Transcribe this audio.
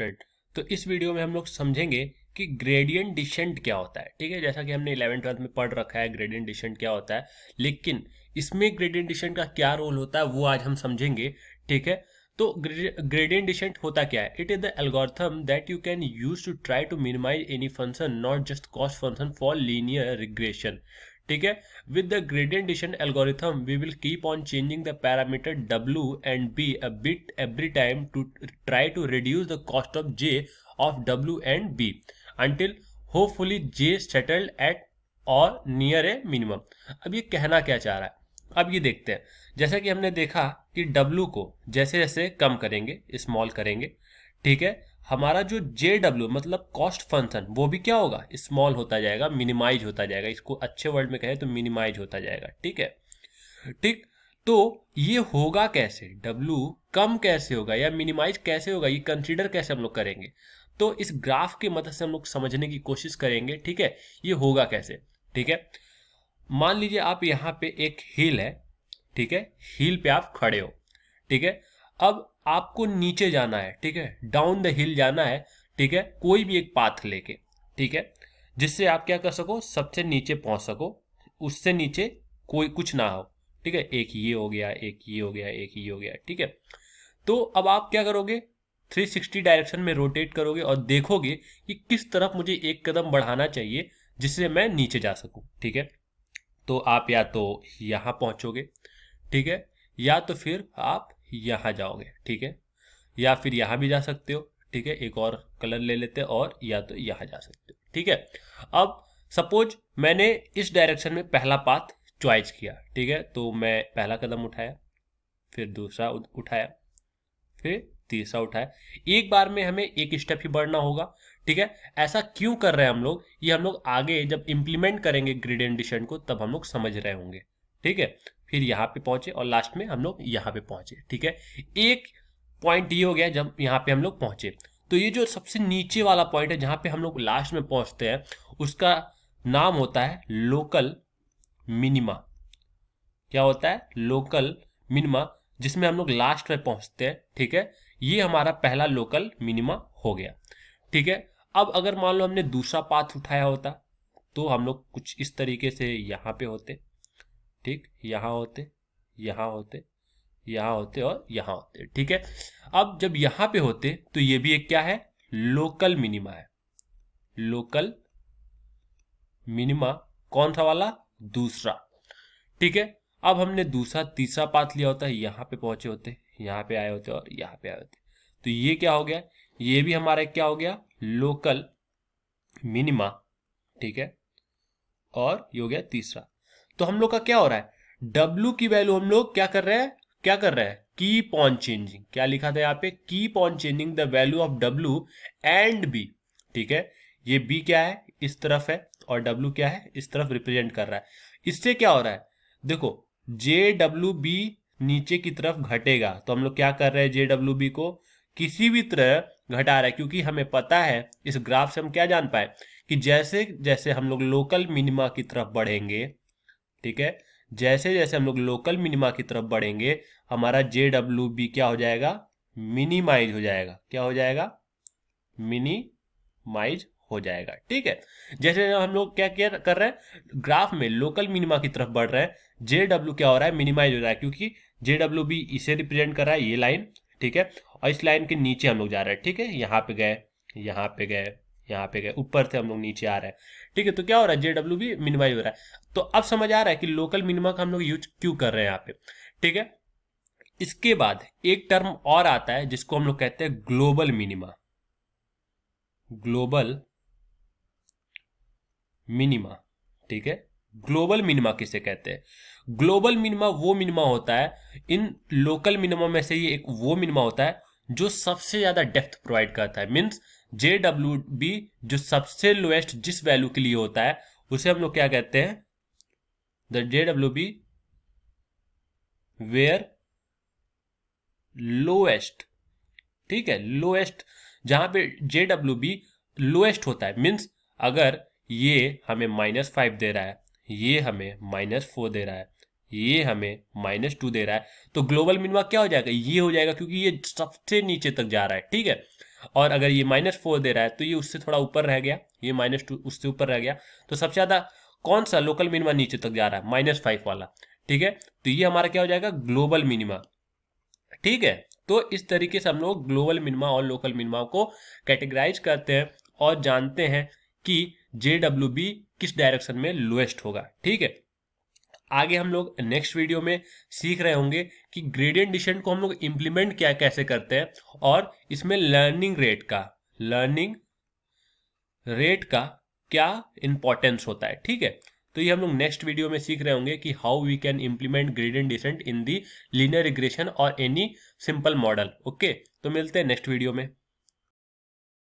right तो इस video में हम लोग समझेंगे कि ग्रेडियंट डिशेंट क्या होता है ठीक है जैसा कि हमने इलेवन ट्वेल्थ में पढ़ रखा है ग्रेडियंट डिशेंट क्या होता है लेकिन इसमें ग्रेडियंट डिशेंट का क्या रोल होता है वो आज हम समझेंगे ठीक है तो ग्रेडियंट डिशेंट होता क्या है it is the algorithm that you can use to try to minimize any function not just cost function for linear regression ठीक है with the gradient descent algorithm we will keep on changing the parameter W and B a bit every time to try to reduce the cost of J of W and B until hopefully J settled at or near a minimum अब ये कहना क्या चाह रहा है अब ये देखते हैं जैसा कि हमने देखा कि W को जैसे जैसे कम करेंगे स्मॉल करेंगे ठीक है हमारा जो जे डब्ल्यू मतलब कॉस्ट फंक्शन वो भी क्या होगा स्मॉल होता जाएगा मिनिमाइज होता जाएगा इसको अच्छे वर्ड में कहें तो मिनिमाइज होता जाएगा ठीक है ठीक तो ये होगा कैसे डब्ल्यू कम कैसे होगा या मिनिमाइज कैसे होगा ये कंसीडर कैसे हम लोग करेंगे तो इस ग्राफ की मदद से हम लोग समझने की कोशिश करेंगे ठीक है ये होगा कैसे ठीक है मान लीजिए आप यहाँ पे एक हिल है ठीक है हिल पे आप खड़े हो ठीक है अब आपको नीचे जाना है ठीक है डाउन द हिल जाना है ठीक है कोई भी एक पाथ लेके ठीक है जिससे आप क्या कर सको सबसे नीचे पहुंच सको उससे नीचे कोई कुछ ना हो ठीक है एक ये हो गया एक ये हो गया एक ये हो गया ठीक है तो अब आप क्या करोगे 360 डायरेक्शन में रोटेट करोगे और देखोगे कि किस तरफ मुझे एक कदम बढ़ाना चाहिए जिससे मैं नीचे जा सकूं ठीक है तो आप या तो यहां पहुंचोगे ठीक है या तो फिर आप यहाँ जाओगे ठीक है या फिर यहाँ भी जा सकते हो ठीक है एक और कलर ले लेते और या तो यहाँ जा सकते हो ठीक है अब सपोज मैंने इस डायरेक्शन में पहला पाथ च्वाइस किया ठीक है तो मैं पहला कदम उठाया फिर दूसरा उठाया फिर तीसरा उठाया एक बार में हमें एक स्टेप ही बढ़ना होगा ठीक है ऐसा क्यों कर रहे हैं हम लोग ये हम लोग आगे जब इम्प्लीमेंट करेंगे ग्रेडियंट डिशन को तब हम लोग समझ रहे होंगे ठीक है फिर यहाँ पे पहुंचे और लास्ट में हम लोग यहाँ पे पहुंचे ठीक है एक पॉइंट ये हो गया जब यहाँ पे हम लोग पहुंचे तो ये जो सबसे नीचे वाला पॉइंट है जहाँ पे हम लोग लास्ट में पहुंचते हैं उसका नाम होता है लोकल मिनिमा क्या होता है लोकल मिनिमा जिसमें हम लोग लास्ट में पहुंचते हैं ठीक है ये हमारा पहला लोकल मिनिमा हो गया ठीक है अब अगर मान लो हमने दूसरा पाथ उठाया होता तो हम लोग कुछ इस तरीके से यहाँ पे होते ठीक यहाँ होते यहाँ होते यहाँ होते और यहाँ होते ठीक है अब जब यहाँ पे होते तो ये भी एक क्या है लोकल मिनिमा है लोकल मिनिमा कौन सा वाला दूसरा ठीक है अब हमने दूसरा तीसरा पाथ लिया होता है यहाँ पे पहुंचे होते यहाँ पे आए होते और यहाँ पे आए होते तो ये क्या हो गया ये भी हमारा क्या हो गया लोकल मिनिमा ठीक है और ये हो गया तीसरा तो हम लोग का क्या हो रहा है डब्ल्यू की वैल्यू हम लोग क्या कर रहे हैं क्या कर रहे हैं कीप ऑन चेंजिंग क्या लिखा था यहाँ पे keep on changing the value of W and b ठीक है ये बी क्या है इस तरफ है और डब्ल्यू क्या है इस तरफ रिप्रेजेंट कर रहा है इससे क्या हो रहा है देखो जे डब्ल्यू बी नीचे की तरफ घटेगा तो हम लोग क्या कर रहे हैं जे डब्ल्यू बी को किसी भी तरह घटा रहा है क्योंकि हमें पता है इस ग्राफ से हम क्या जान पाए कि जैसे जैसे हम लोग लोकल मिनिमा की तरफ बढ़ेंगे ठीक है जैसे जैसे हम लोग लोकल मिनिमा की तरफ बढ़ेंगे हमारा जे डब्ल्यू बी क्या हो जाएगा मिनिमाइज हो जाएगा क्या हो जाएगा मिनिमाइज हो जाएगा ठीक है जैसे हम लोग क्या क्या कर रहे हैं ग्राफ में लोकल मिनिमा की तरफ बढ़ रहे हैं जे डब्ल्यू क्या हो रहा है मिनिमाइज हो रहा है क्योंकि जे डब्ल्यू बी इसे रिप्रेजेंट कर रहा है ये लाइन ठीक है और इस लाइन के नीचे हम लोग जा रहे हैं ठीक है यहां पे गए यहां पे गए यहाँ पे गए ऊपर से हम लोग नीचे आ रहे हैं ठीक है तो क्या हो रहा है जेडब्ल्यू भी मिनिमाइज हो रहा है तो अब समझ आ रहा है कि लोकल मिनिमा का हम लोग यूज क्यों कर रहे हैं यहाँ पे ठीक है इसके बाद एक टर्म और आता है जिसको हम लोग कहते हैं ग्लोबल मिनिमा ग्लोबल मिनिमा ठीक है ग्लोबल मिनिमा किसे कहते हैं ग्लोबल मिनिमा वो मिनिमा होता है इन लोकल मिनिमा में से ये एक वो मिनिमा होता है जो सबसे ज़्यादा डेप्थ प्रोवाइड करता है मीन्स जे डब्ल्यू बी जो सबसे लोएस्ट जिस वैल्यू के लिए होता है उसे हम लोग क्या कहते हैं द जे डब्ल्यू बी वेयर लोएस्ट ठीक है लोएस्ट जहां पे जे डब्ल्यू बी लोएस्ट होता है मीन्स अगर ये हमें माइनस फाइव दे रहा है ये हमें माइनस फोर दे रहा है ये हमें माइनस टू दे रहा है तो ग्लोबल मिनिमा क्या हो जाएगा ये हो जाएगा क्योंकि ये सबसे नीचे तक जा रहा है ठीक है और अगर ये माइनस फोर दे रहा है तो ये उससे थोड़ा ऊपर रह गया ये माइनस टू उससे ऊपर रह गया तो सबसे ज़्यादा कौन सा लोकल मिनिमा नीचे तक जा रहा है माइनस फाइव वाला ठीक है तो ये हमारा क्या हो जाएगा ग्लोबल मिनिमा ठीक है तो इस तरीके से हम लोग ग्लोबल मिनिमा और लोकल मिनिमा को कैटेगराइज करते हैं और जानते हैं कि जे किस डायरेक्शन में लोएस्ट होगा ठीक है आगे हम लोग नेक्स्ट वीडियो में सीख रहे होंगे कि ग्रेडियंट डिसेंट को हम लोग इम्प्लीमेंट क्या कैसे करते हैं और इसमें लर्निंग रेट का लर्निंग रेट का क्या इंपॉर्टेंस होता है ठीक है तो ये हम लोग नेक्स्ट वीडियो में सीख रहे होंगे कि how we can implement gradient descent in the linear regression और एनी सिंपल मॉडल ओके तो मिलते हैं नेक्स्ट वीडियो में